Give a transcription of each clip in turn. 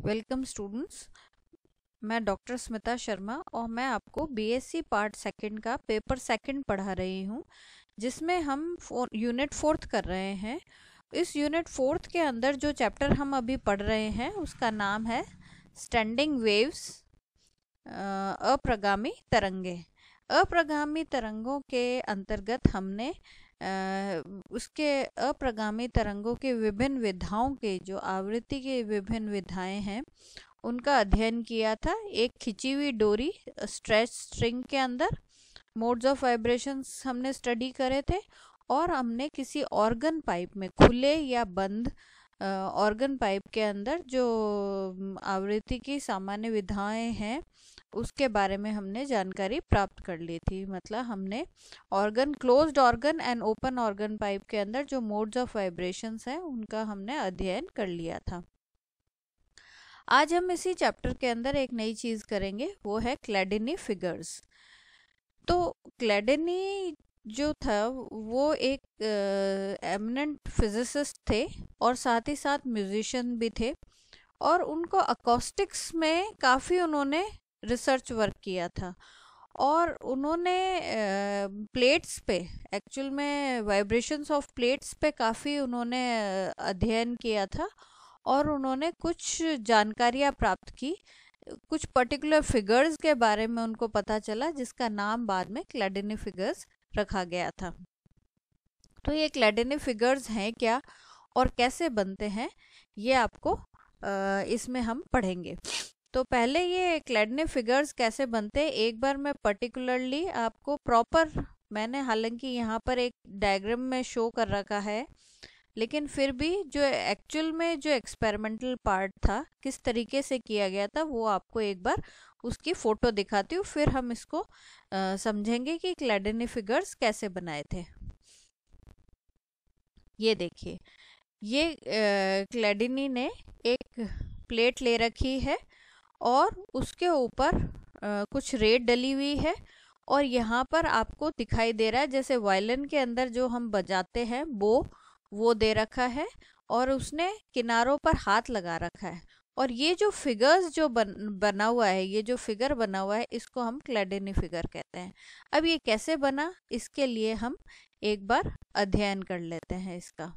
welcome students मैं doctor Smita Sharma और मैं आपको बीएससी पार्ट सेकंड का पेपर सेकंड पढ़ा रही हूँ जिसमें हम यूनिट फोर्थ कर रहे हैं इस यूनिट फोर्थ के अंदर जो चैप्टर हम अभी पढ़ रहे हैं उसका नाम है स्टैंडिंग वेव्स अप्रगामी तरंगे अप्रगामी तरंगों के अंतर्गत हमने उसके अप्रगामी तरंगों के विभिन्न विधाओं के जो आवृत्ति के विभिन्न विधाएं हैं उनका अध्ययन किया था एक खिंची हुई डोरी स्ट्रेच स्ट्रिंग के अंदर मोड्स ऑफ वाइब्रेशन हमने स्टडी करे थे और हमने किसी ऑर्गन पाइप में खुले या बंद ऑर्गन पाइप के अंदर जो आवृत्ति की सामान्य विधाएं हैं उसके बारे में हमने जानकारी प्राप्त कर ली थी मतलब हमने organ closed organ and open organ pipe के अंदर जो मोड्स ऑफ वाइब्रेशंस हैं उनका हमने अध्ययन कर लिया था आज हम इसी चैप्टर के अंदर एक नई चीज़ करेंगे वो है क्लेडिनी फिगर्स तो क्लेडिनी जो था वो एक एमिनेंट फिजिसिस्ट थे और साथ ही साथ म्यूजिशियन भी थे और उनको अकोस्टिक्स में काफ़ी उन्होंने रिसर्च वर्क किया था और उन्होंने प्लेट्स पे एक्चुअल में वाइब्रेशंस ऑफ प्लेट्स पे काफ़ी उन्होंने अध्ययन किया था और उन्होंने कुछ जानकारियाँ प्राप्त की कुछ पर्टिकुलर फिगर्स के बारे में उनको पता चला जिसका नाम बाद में क्लेडिनी फिगर्स रखा गया था तो ये क्लेडिनी फिगर्स हैं क्या और कैसे बनते हैं ये आपको इसमें हम पढ़ेंगे तो पहले ये क्लेडने फिगर्स कैसे बनते एक बार मैं पर्टिकुलरली आपको प्रॉपर मैंने हालांकि यहाँ पर एक डायग्राम में शो कर रखा है लेकिन फिर भी जो एक्चुअल में जो एक्सपेरिमेंटल पार्ट था किस तरीके से किया गया था वो आपको एक बार उसकी फ़ोटो दिखाती हूँ फिर हम इसको समझेंगे कि क्लैडनी फिगर्स कैसे बनाए थे ये देखिए ये क्लेडिनी ने एक प्लेट ले रखी है और उसके ऊपर कुछ रेड डली हुई है और यहाँ पर आपको दिखाई दे रहा है जैसे वायलिन के अंदर जो हम बजाते हैं वो वो दे रखा है और उसने किनारों पर हाथ लगा रखा है और ये जो फिगर्स जो बन बना हुआ है ये जो फिगर बना हुआ है इसको हम क्लेडेनी फिगर कहते हैं अब ये कैसे बना इसके लिए हम एक बार अध्ययन कर लेते हैं इसका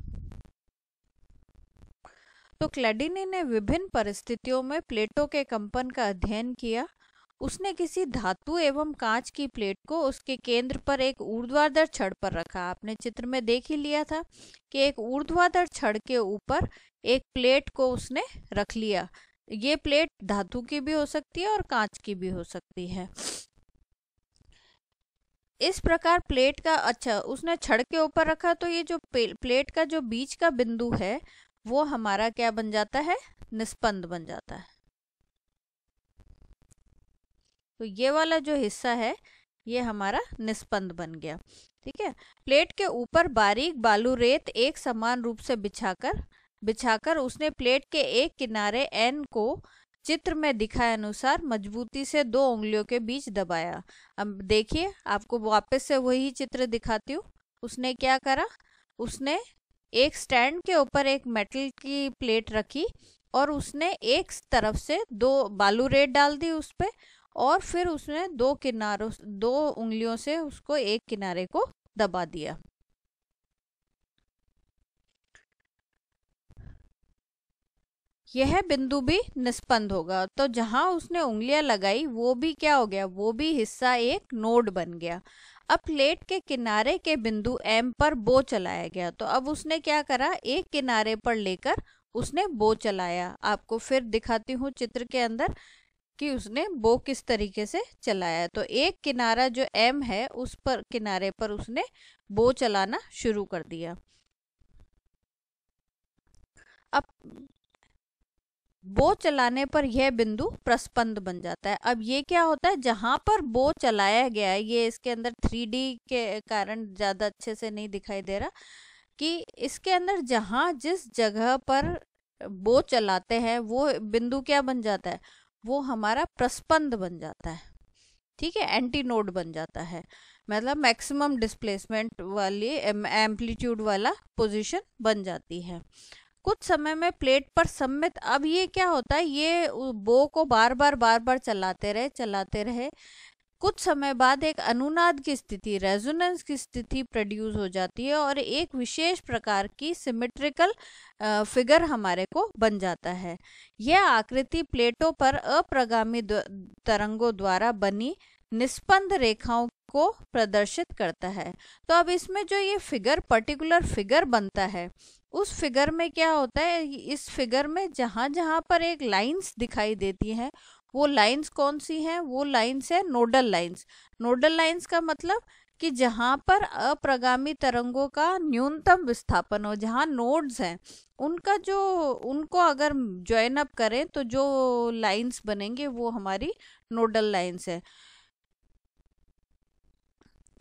तो क्लेडिनी ने विभिन्न परिस्थितियों में प्लेटों के कंपन का अध्ययन किया उसने किसी धातु एवं कांच की प्लेट को उसके केंद्र पर एक ऊर्ध्वाधर छड़ पर रखा आपने चित्र में देख ही लिया था कि एक ऊर्ध्वाधर छड़ के ऊपर एक प्लेट को उसने रख लिया ये प्लेट धातु की भी हो सकती है और कांच की भी हो सकती है इस प्रकार प्लेट का अच्छा उसने छड़ के ऊपर रखा तो ये जो प्लेट का जो बीच का बिंदु है वो हमारा क्या बन जाता है निस्पंद बन जाता है तो ये वाला जो हिस्सा है ये हमारा निस्पंद बन गया ठीक है प्लेट के ऊपर बारीक बालू रेत एक समान रूप से बिछाकर बिछाकर उसने प्लेट के एक किनारे एन को चित्र में दिखाए अनुसार मजबूती से दो उंगलियों के बीच दबाया अब देखिए आपको वापस से वही चित्र दिखाती हूँ उसने क्या करा उसने एक स्टैंड के ऊपर एक मेटल की प्लेट रखी और उसने एक तरफ से दो बालू रेत डाल दी उस पर और फिर उसने दो किनारों दो उंगलियों से उसको एक किनारे को दबा दिया यह बिंदु भी निष्पन्द होगा तो जहां उसने उंगलियां लगाई वो भी क्या हो गया वो भी हिस्सा एक नोड बन गया अब प्लेट के किनारे के बिंदु एम पर बो चलाया गया तो अब उसने क्या करा एक किनारे पर लेकर उसने बो चलाया आपको फिर दिखाती हूँ चित्र के अंदर कि उसने बो किस तरीके से चलाया तो एक किनारा जो एम है उस पर किनारे पर उसने बो चलाना शुरू कर दिया अब बो चलाने पर यह बिंदु प्रस्पंद बन जाता है अब ये क्या होता है जहां पर बो चलाया गया है ये इसके अंदर थ्री के कारण ज्यादा अच्छे से नहीं दिखाई दे रहा कि इसके अंदर जहां जिस जगह पर बो चलाते हैं वो बिंदु क्या बन जाता है वो हमारा प्रस्पंद बन जाता है ठीक है एंटी नोड बन जाता है मतलब मैक्सिमम डिस्प्लेसमेंट वाली एम्पलीट्यूड वाला पोजीशन बन जाती है कुछ समय में प्लेट पर सम्मित अब ये क्या होता है ये बो को बार बार बार बार चलाते रहे चलाते रहे कुछ समय बाद एक अनुनाद की स्थिति रेजोनेंस की स्थिति प्रोड्यूस हो जाती है और एक विशेष प्रकार की सिमेट्रिकल फिगर हमारे को बन जाता है यह आकृति प्लेटों पर अप्रगामी तरंगों द्वारा बनी निस्पंद रेखाओं को प्रदर्शित करता है तो अब इसमें जो ये फिगर पर्टिकुलर फिगर बनता है उस फिगर में क्या होता है इस फिगर में जहाँ जहाँ पर एक लाइंस दिखाई देती हैं वो लाइंस कौन सी हैं वो लाइंस है नोडल लाइंस नोडल लाइंस का मतलब कि जहाँ पर अप्रगामी तरंगों का न्यूनतम विस्थापन हो जहाँ नोड्स हैं उनका जो उनको अगर ज्वाइन अप करें तो जो लाइंस बनेंगे वो हमारी नोडल लाइंस है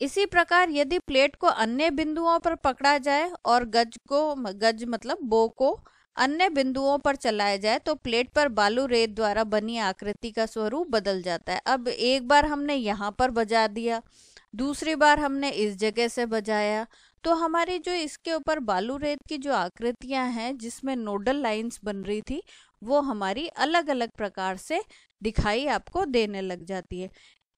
इसी प्रकार यदि प्लेट को अन्य बिंदुओं पर पकड़ा जाए और गज को गज मतलब बो को अन्य बिंदुओं पर चलाया जाए तो प्लेट पर बालू रेत द्वारा बनी आकृति का स्वरूप बदल जाता है अब एक बार हमने यहाँ पर बजा दिया दूसरी बार हमने इस जगह से बजाया तो हमारी जो इसके ऊपर बालू रेत की जो आकृतियां हैं जिसमें नोडल लाइंस बन रही थी वो हमारी अलग अलग प्रकार से दिखाई आपको देने लग जाती है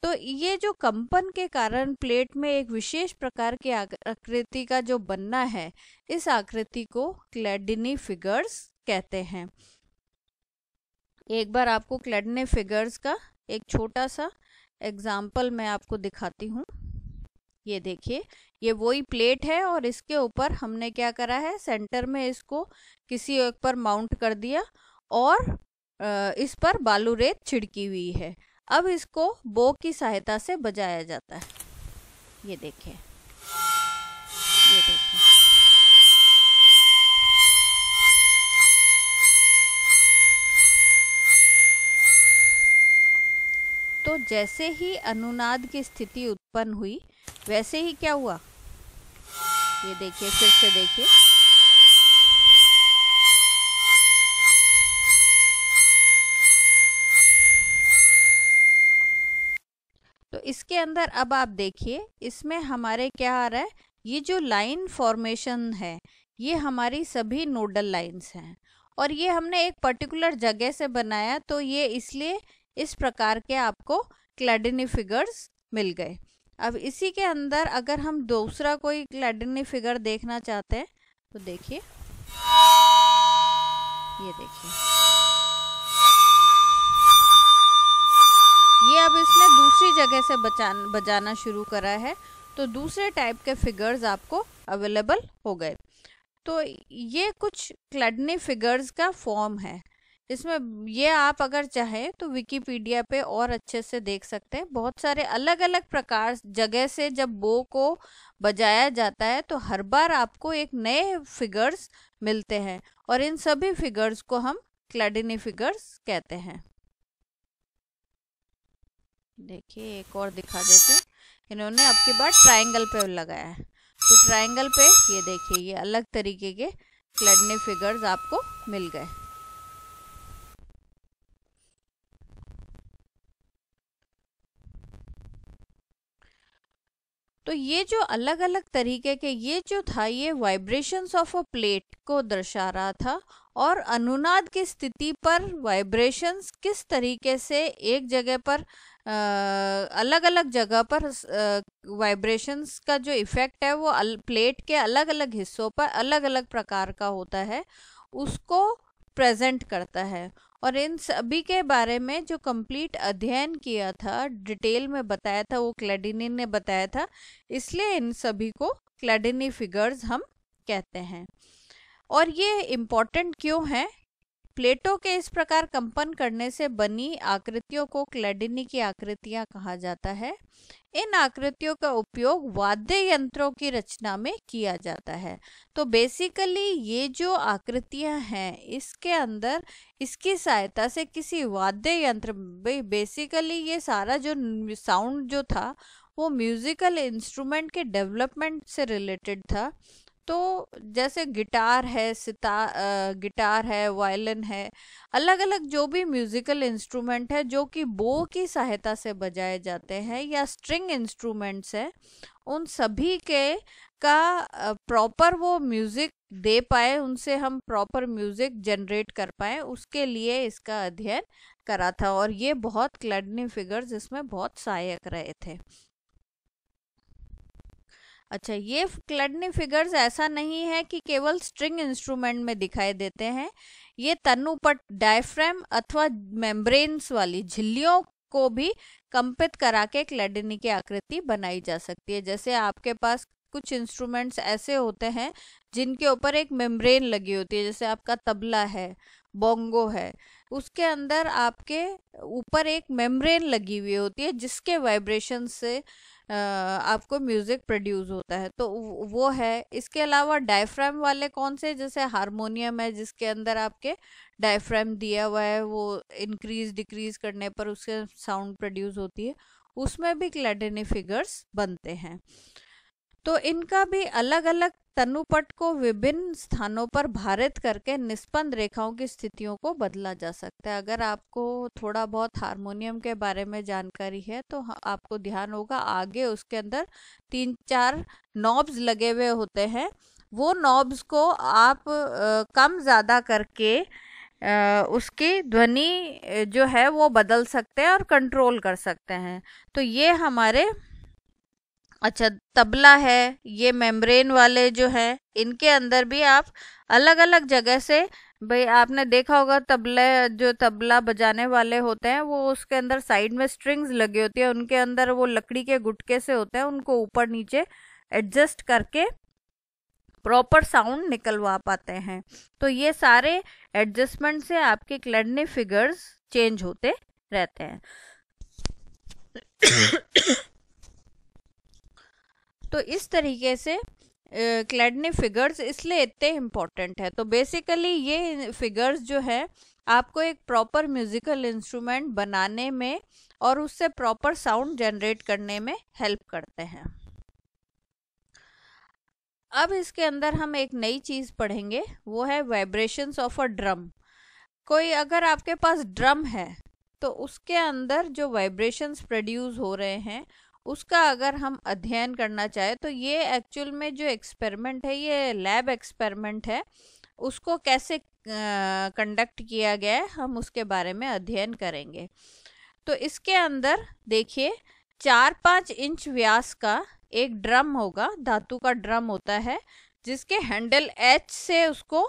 तो ये जो कंपन के कारण प्लेट में एक विशेष प्रकार के आकृति का जो बनना है इस आकृति को क्लेडिनी फिगर्स कहते हैं एक बार आपको क्लेडिनी फिगर्स का एक छोटा सा एग्जाम्पल मैं आपको दिखाती हूँ ये देखिए ये वही प्लेट है और इसके ऊपर हमने क्या करा है सेंटर में इसको किसी एक पर माउंट कर दिया और इस पर बालू रेत छिड़की हुई है अब इसको बो की सहायता से बजाया जाता है ये देखिए ये देखिए तो जैसे ही अनुनाद की स्थिति उत्पन्न हुई वैसे ही क्या हुआ ये देखिए फिर से देखिए इसके अंदर अब आप देखिए इसमें हमारे क्या आ रहा है ये जो लाइन फॉर्मेशन है ये हमारी सभी नोडल लाइंस हैं और ये हमने एक पर्टिकुलर जगह से बनाया तो ये इसलिए इस प्रकार के आपको क्लैडनी फिगर्स मिल गए अब इसी के अंदर अगर हम दूसरा कोई क्लैडनी फिगर देखना चाहते हैं तो देखिए ये देखिए अब इसने दूसरी जगह से बचान बजाना शुरू करा है तो दूसरे टाइप के फिगर्स आपको अवेलेबल हो गए तो ये कुछ क्लडनी फिगर्स का फॉर्म है इसमें ये आप अगर चाहें तो विकीपीडिया पे और अच्छे से देख सकते हैं बहुत सारे अलग अलग प्रकार जगह से जब बो को बजाया जाता है तो हर बार आपको एक नए फिगर्स मिलते हैं और इन सभी फिगर्स को हम क्लडिनी फिगर्स कहते हैं देखिए एक और दिखा देती हूँ इन्होंने अब की बार ट्राइंगल पे लगाया है तो ट्राइंगल पे ये देखिए ये अलग तरीके के क्लडने फिगर्स आपको मिल गए तो ये जो अलग अलग तरीके के ये जो था ये वाइब्रेशंस ऑफ अ प्लेट को दर्शा रहा था और अनुनाद की स्थिति पर वाइब्रेशंस किस तरीके से एक जगह पर अलग अलग जगह पर वाइब्रेशंस का जो इफ़ेक्ट है वो अल प्लेट के अलग अलग हिस्सों पर अलग अलग प्रकार का होता है उसको प्रेजेंट करता है और इन सभी के बारे में जो कंप्लीट अध्ययन किया था डिटेल में बताया था वो क्लेडिनिन ने बताया था इसलिए इन सभी को क्लेडिनी फिगर्स हम कहते हैं और ये इम्पॉर्टेंट क्यों है प्लेटो के इस प्रकार कंपन करने से बनी आकृतियों को क्लेडिनी की आकृतियां कहा जाता है इन आकृतियों का उपयोग वाद्य यंत्रों की रचना में किया जाता है तो बेसिकली ये जो आकृतियां हैं इसके अंदर इसकी सहायता से किसी वाद्य यंत्र बेसिकली ये सारा जो साउंड जो था वो म्यूजिकल इंस्ट्रूमेंट के डेवलपमेंट से रिलेटेड था तो जैसे गिटार है सितार गिटार है वायलिन है अलग अलग जो भी म्यूजिकल इंस्ट्रूमेंट है जो कि बो की सहायता से बजाए जाते हैं या स्ट्रिंग इंस्ट्रूमेंट्स है उन सभी के का प्रॉपर वो म्यूजिक दे पाए उनसे हम प्रॉपर म्यूजिक जनरेट कर पाए उसके लिए इसका अध्ययन करा था और ये बहुत क्लडनी फिगर्स इसमें बहुत सहायक रहे थे अच्छा ये क्लडनी फिगर्स ऐसा नहीं है कि केवल स्ट्रिंग इंस्ट्रूमेंट में दिखाई देते हैं ये तनुपट डायफ्रेम अथवा मेम्ब्रेन्स वाली झिल्लियों को भी कंपित करा के क्लडनी की आकृति बनाई जा सकती है जैसे आपके पास कुछ इंस्ट्रूमेंट्स ऐसे होते हैं जिनके ऊपर एक मेम्ब्रेन लगी होती है जैसे आपका तबला है बोंगो है उसके अंदर आपके ऊपर एक मेम्ब्रेन लगी हुई होती है जिसके वाइब्रेशन से आपको म्यूजिक प्रोड्यूस होता है तो वो है इसके अलावा डायफ्राम वाले कौन से जैसे हारमोनियम है जिसके अंदर आपके डायफ्राम दिया हुआ है वो इंक्रीज डिक्रीज करने पर उसके साउंड प्रोड्यूस होती है उसमें भी क्लैडिनी फिगर्स बनते हैं तो इनका भी अलग अलग तनुपट को विभिन्न स्थानों पर भारित करके निष्पन्द रेखाओं की स्थितियों को बदला जा सकता है अगर आपको थोड़ा बहुत हारमोनियम के बारे में जानकारी है तो आपको ध्यान होगा आगे उसके अंदर तीन चार नॉब्स लगे हुए होते हैं वो नॉब्स को आप आ, कम ज़्यादा करके उसकी ध्वनि जो है वो बदल सकते हैं और कंट्रोल कर सकते हैं तो ये हमारे अच्छा तबला है ये मेम्ब्रेन वाले जो हैं इनके अंदर भी आप अलग अलग जगह से भाई आपने देखा होगा तबले जो तबला बजाने वाले होते हैं वो उसके अंदर साइड में स्ट्रिंग्स लगी होती है उनके अंदर वो लकड़ी के गुटके से होते हैं उनको ऊपर नीचे एडजस्ट करके प्रॉपर साउंड निकलवा पाते हैं तो ये सारे एडजस्टमेंट से आपके क्लडनी फिगर्स चेंज होते रहते हैं तो इस तरीके से क्लैडनी फिगर्स इसलिए इतने इम्पॉर्टेंट है तो बेसिकली ये फिगर्स जो है आपको एक प्रॉपर म्यूजिकल इंस्ट्रूमेंट बनाने में और उससे प्रॉपर साउंड जनरेट करने में हेल्प करते हैं अब इसके अंदर हम एक नई चीज़ पढ़ेंगे वो है वाइब्रेशंस ऑफ अ ड्रम कोई अगर आपके पास ड्रम है तो उसके अंदर जो वाइब्रेशंस प्रोड्यूस हो रहे हैं उसका अगर हम अध्ययन करना चाहें तो ये एक्चुअल में जो एक्सपेरिमेंट है ये लैब एक्सपेरिमेंट है उसको कैसे कंडक्ट किया गया है हम उसके बारे में अध्ययन करेंगे तो इसके अंदर देखिए चार पाँच इंच व्यास का एक ड्रम होगा धातु का ड्रम होता है जिसके हैंडल एच से उसको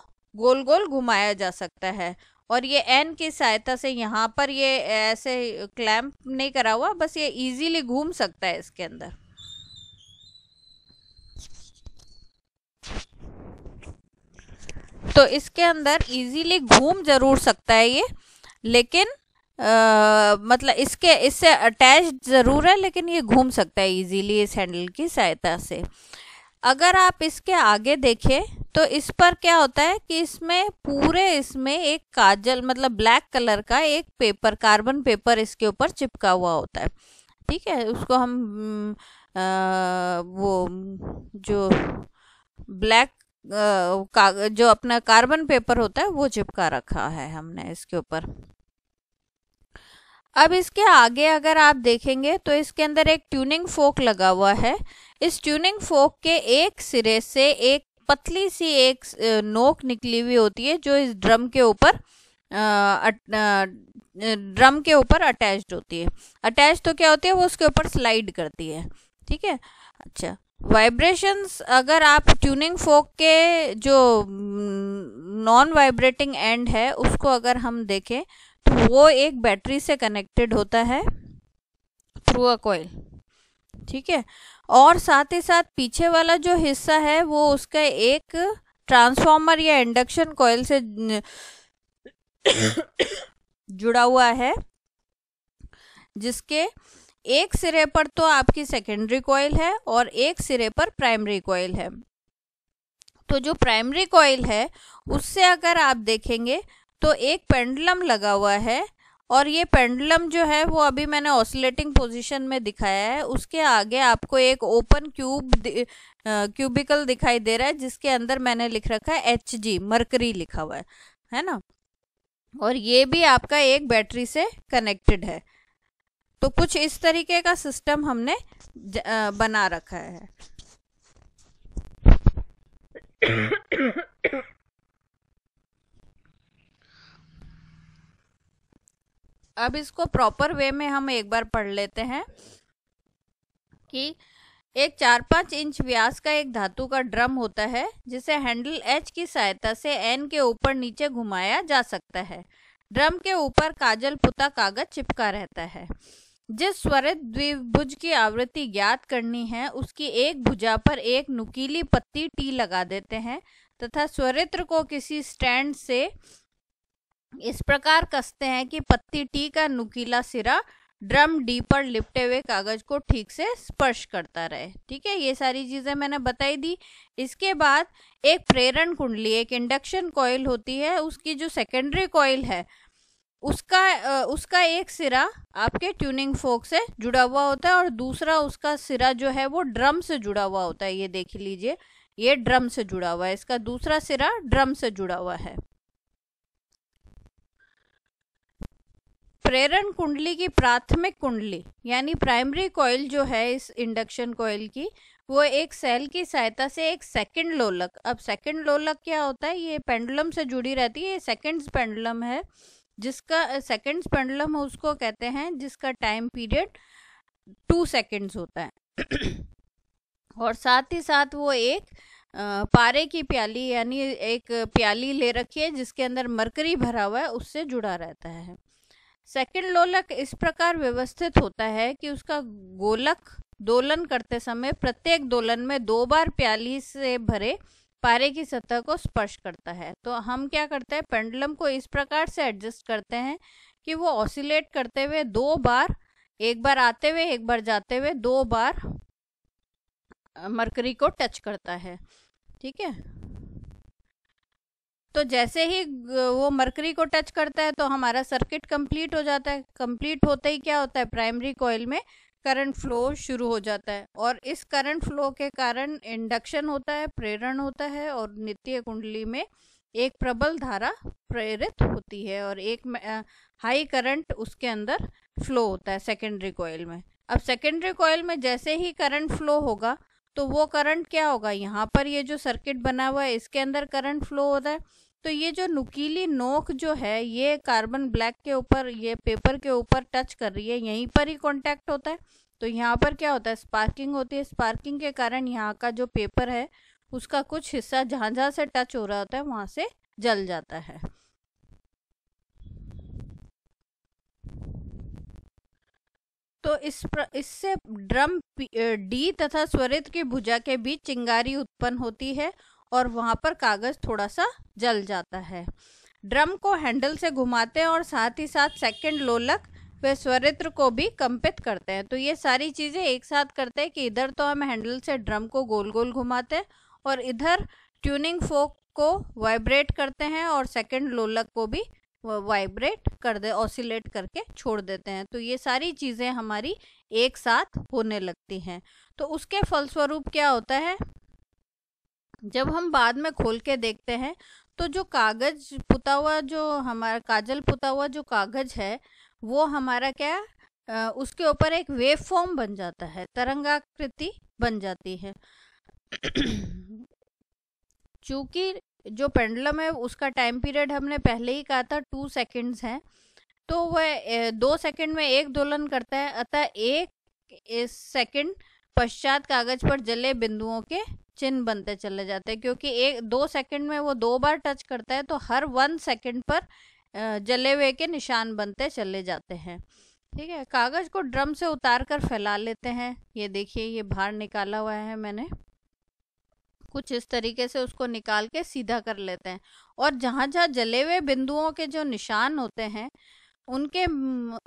गोल गोल घुमाया जा सकता है और ये एन की सहायता से यहाँ पर ये ऐसे क्लैंप नहीं करा हुआ बस ये इजीली घूम सकता है इसके अंदर तो इसके अंदर इजीली घूम जरूर सकता है ये लेकिन आ, मतलब इसके इससे अटैच ज़रूर है लेकिन ये घूम सकता है इजीली इस हैंडल की सहायता से अगर आप इसके आगे देखें तो इस पर क्या होता है कि इसमें पूरे इसमें एक काजल मतलब ब्लैक कलर का एक पेपर कार्बन पेपर इसके ऊपर चिपका हुआ होता है ठीक है उसको हम आ, वो जो ब्लैक जो अपना कार्बन पेपर होता है वो चिपका रखा है हमने इसके ऊपर अब इसके आगे अगर आप देखेंगे तो इसके अंदर एक ट्यूनिंग फोक लगा हुआ है इस ट्यूनिंग फोक के एक सिरे से एक पतली सी एक नोक निकली हुई होती है जो इस ड्रम के ऊपर ड्रम के ऊपर अटैच्ड होती है अटैच तो क्या होती है वो उसके ऊपर स्लाइड करती है ठीक है अच्छा वाइब्रेशंस अगर आप ट्यूनिंग फोक के जो नॉन वाइब्रेटिंग एंड है उसको अगर हम देखें तो वो एक बैटरी से कनेक्टेड होता है थ्रू अ कोयल ठीक है और साथ ही साथ पीछे वाला जो हिस्सा है वो उसका एक ट्रांसफार्मर या इंडक्शन कॉयल से जुड़ा हुआ है जिसके एक सिरे पर तो आपकी सेकेंडरी कॉयल है और एक सिरे पर प्राइमरी कॉयल है तो जो प्राइमरी कॉयल है उससे अगर आप देखेंगे तो एक पेंडुलम लगा हुआ है और ये पेंडुलम जो है वो अभी मैंने ऑसिलेटिंग पोजीशन में दिखाया है उसके आगे आपको एक ओपन क्यूब क्यूबिकल दिखाई दे रहा है जिसके अंदर मैंने लिख रखा है एच जी मरकरी लिखा हुआ है है ना और ये भी आपका एक बैटरी से कनेक्टेड है तो कुछ इस तरीके का सिस्टम हमने बना रखा है अब इसको प्रॉपर वे में हम एक बार पढ़ लेते हैं कि एक चार पाँच इंच व्यास का एक धातु का ड्रम होता है जिसे हैंडल एच की सहायता से एन के ऊपर नीचे घुमाया जा सकता है ड्रम के ऊपर काजल पुता कागज चिपका रहता है जिस स्वरित द्विभुज की आवृत्ति ज्ञात करनी है उसकी एक भुजा पर एक नुकीली पत्ती टी लगा देते हैं तथा स्वरित्र को किसी स्टैंड से इस प्रकार कसते हैं कि पत्ती टी का नुकीला सिरा ड्रम डी पर लिपटे हुए कागज को ठीक से स्पर्श करता रहे ठीक है ये सारी चीजें मैंने बताई दी इसके बाद एक प्रेरण कुंडली एक इंडक्शन कॉयल होती है उसकी जो सेकेंडरी कॉयल है उसका उसका एक सिरा आपके ट्यूनिंग फोक से जुड़ा हुआ होता है और दूसरा उसका सिरा जो है वो ड्रम से जुड़ा हुआ होता है ये देख लीजिए ये ड्रम से जुड़ा हुआ है इसका दूसरा सिरा ड्रम से जुड़ा हुआ है प्रेरण कुंडली की प्राथमिक कुंडली यानी प्राइमरी कॉयल जो है इस इंडक्शन कॉयल की वो एक सेल की सहायता से एक सेकंड लोलक अब सेकंड लोलक क्या होता है ये पेंडुलम से जुड़ी रहती है ये सेकंड्स पेंडुलम है जिसका सेकंड्स पेंडुलम उसको कहते हैं जिसका टाइम पीरियड टू सेकंड्स होता है और साथ ही साथ वो एक पारे की प्याली यानी एक प्याली ले रखी है जिसके अंदर मरकरी भरा हुआ है उससे जुड़ा रहता है सेकंड लोलक इस प्रकार व्यवस्थित होता है कि उसका गोलक दोलन करते समय प्रत्येक दोलन में दो बार प्याली से भरे पारे की सतह को स्पर्श करता है तो हम क्या करते हैं पेंडुलम को इस प्रकार से एडजस्ट करते हैं कि वो ऑसिलेट करते हुए दो बार एक बार आते हुए एक बार जाते हुए दो बार मरकरी को टच करता है ठीक है तो जैसे ही वो मरकरी को टच करता है तो हमारा सर्किट कंप्लीट हो जाता है कंप्लीट होते ही क्या होता है प्राइमरी कॉयल में करंट फ्लो शुरू हो जाता है और इस करंट फ्लो के कारण इंडक्शन होता है प्रेरण होता है और नित्य कुंडली में एक प्रबल धारा प्रेरित होती है और एक हाई करंट उसके अंदर फ्लो होता है सेकेंडरी कॉयल में अब सेकेंडरी कॉयल में जैसे ही करंट फ्लो होगा तो वो करंट क्या होगा यहाँ पर ये जो सर्किट बना हुआ है इसके अंदर करंट फ्लो होता है तो ये जो नुकीली नोक जो है ये कार्बन ब्लैक के ऊपर ये पेपर के ऊपर टच कर रही है यहीं पर ही कॉन्टैक्ट होता है तो यहाँ पर क्या होता है स्पार्किंग होती है स्पार्किंग के कारण यहाँ का जो पेपर है उसका कुछ हिस्सा जहाँ जहाँ से टच हो रहा होता है वहाँ से जल जाता है तो इस इससे ड्रम डी तथा स्वरित की भुजा के बीच चिंगारी उत्पन्न होती है और वहाँ पर कागज़ थोड़ा सा जल जाता है ड्रम को हैंडल से घुमाते हैं और साथ ही साथ सेकंड लोलक वे स्वरित्र को भी कंपित करते हैं तो ये सारी चीज़ें एक साथ करते हैं कि इधर तो हम हैंडल से ड्रम को गोल गोल घुमाते हैं और इधर ट्यूनिंग फोक को वाइब्रेट करते हैं और सेकंड लोलक को भी वाइब्रेट कर दे ऑसिलेट करके छोड़ देते हैं तो ये सारी चीज़ें हमारी एक साथ होने लगती हैं तो उसके फलस्वरूप क्या होता है जब हम बाद में खोल के देखते हैं तो जो कागज पुता हुआ जो हमारा काजल पुता हुआ जो कागज है वो हमारा क्या आ, उसके ऊपर एक वेव फॉर्म बन जाता है तरंगाकृति बन जाती है चूंकि जो पेंडुलम है उसका टाइम पीरियड हमने पहले ही कहा था टू सेकंड्स है तो वह दो सेकंड में एक दोलन करता है अतः एक सेकंड पश्चात कागज पर जले बिंदुओं के चिन्ह बनते चले जाते हैं क्योंकि एक दो सेकंड में वो दो बार टच करता है तो हर वन सेकंड पर जले हुए के निशान बनते चले जाते हैं ठीक है कागज को ड्रम से उतार कर फैला लेते हैं ये देखिए ये बाहर निकाला हुआ है मैंने कुछ इस तरीके से उसको निकाल के सीधा कर लेते हैं और जहाँ जहाँ जले हुए बिंदुओं के जो निशान होते हैं उनके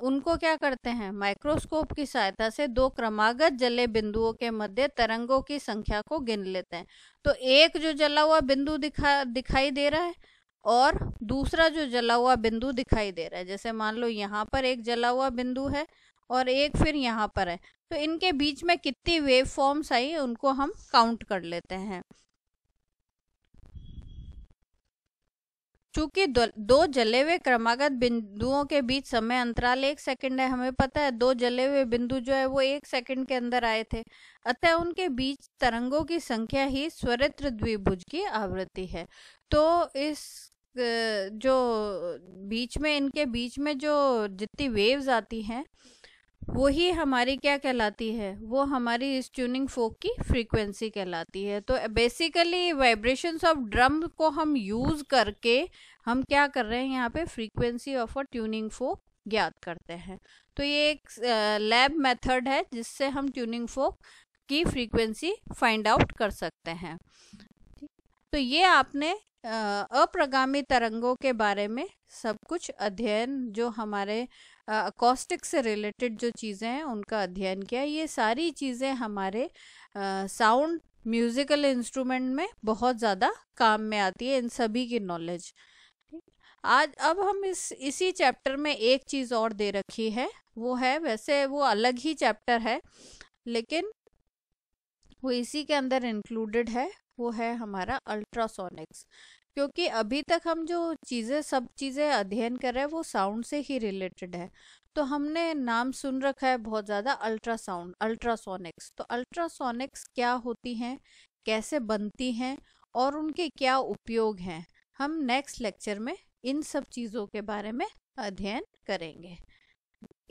उनको क्या करते हैं माइक्रोस्कोप की सहायता से दो क्रमागत जले बिंदुओं के मध्य तरंगों की संख्या को गिन लेते हैं तो एक जो जला हुआ बिंदु दिखा दिखाई दे रहा है और दूसरा जो जला हुआ बिंदु दिखाई दे रहा है जैसे मान लो यहाँ पर एक जला हुआ बिंदु है और एक फिर यहाँ पर है तो इनके बीच में कितनी वेव फॉर्म्स आई उनको हम काउंट कर लेते हैं चूंकि दो जले हुए क्रमागत बिंदुओं के बीच समय अंतराल एक सेकंड है हमें पता है दो जले हुए बिंदु जो है वो एक सेकंड के अंदर आए थे अतः उनके बीच तरंगों की संख्या ही स्वरित्र द्विभुज की आवृत्ति है तो इस जो बीच में इनके बीच में जो जितनी वेव्स आती हैं वही हमारी क्या कहलाती है वो हमारी इस ट्यूनिंग फोक की फ्रीक्वेंसी कहलाती है तो बेसिकली वाइब्रेशंस ऑफ ड्रम को हम यूज़ करके हम क्या कर रहे हैं यहाँ पे frequency of a tuning fork ज्ञात करते हैं तो ये एक लैब मेथड है जिससे हम ट्यूनिंग फोक की फ्रीक्वेंसी फाइंड आउट कर सकते हैं तो ये आपने अप्रगामी तरंगों के बारे में सब कुछ अध्ययन जो हमारे अकॉस्टिक से रिलेटेड जो चीज़ें हैं उनका अध्ययन किया ये सारी चीज़ें हमारे साउंड म्यूज़िकल इंस्ट्रूमेंट में बहुत ज़्यादा काम में आती है इन सभी की नॉलेज आज अब हम इस इसी चैप्टर में एक चीज़ और दे रखी है वो है वैसे वो अलग ही चैप्टर है लेकिन वो इसी के अंदर इंक्लूडेड है वो है हमारा अल्ट्रासोनिक्स क्योंकि अभी तक हम जो चीज़ें सब चीज़ें अध्ययन कर रहे हैं वो साउंड से ही रिलेटेड है तो हमने नाम सुन रखा है बहुत ज़्यादा अल्ट्रासाउंड अल्ट्रासोनिक्स तो अल्ट्रासोनिक्स क्या होती हैं कैसे बनती हैं और उनके क्या उपयोग हैं हम नेक्स्ट लेक्चर में इन सब चीज़ों के बारे में अध्ययन करेंगे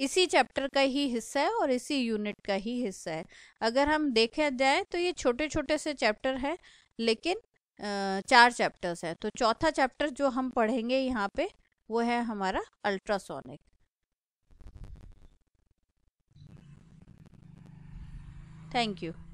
इसी चैप्टर का ही हिस्सा है और इसी यूनिट का ही हिस्सा है अगर हम देखा जाए तो ये छोटे छोटे से चैप्टर हैं लेकिन चार चैप्टर्स हैं तो चौथा चैप्टर जो हम पढ़ेंगे यहाँ पे वो है हमारा अल्ट्रासोनिक थैंक यू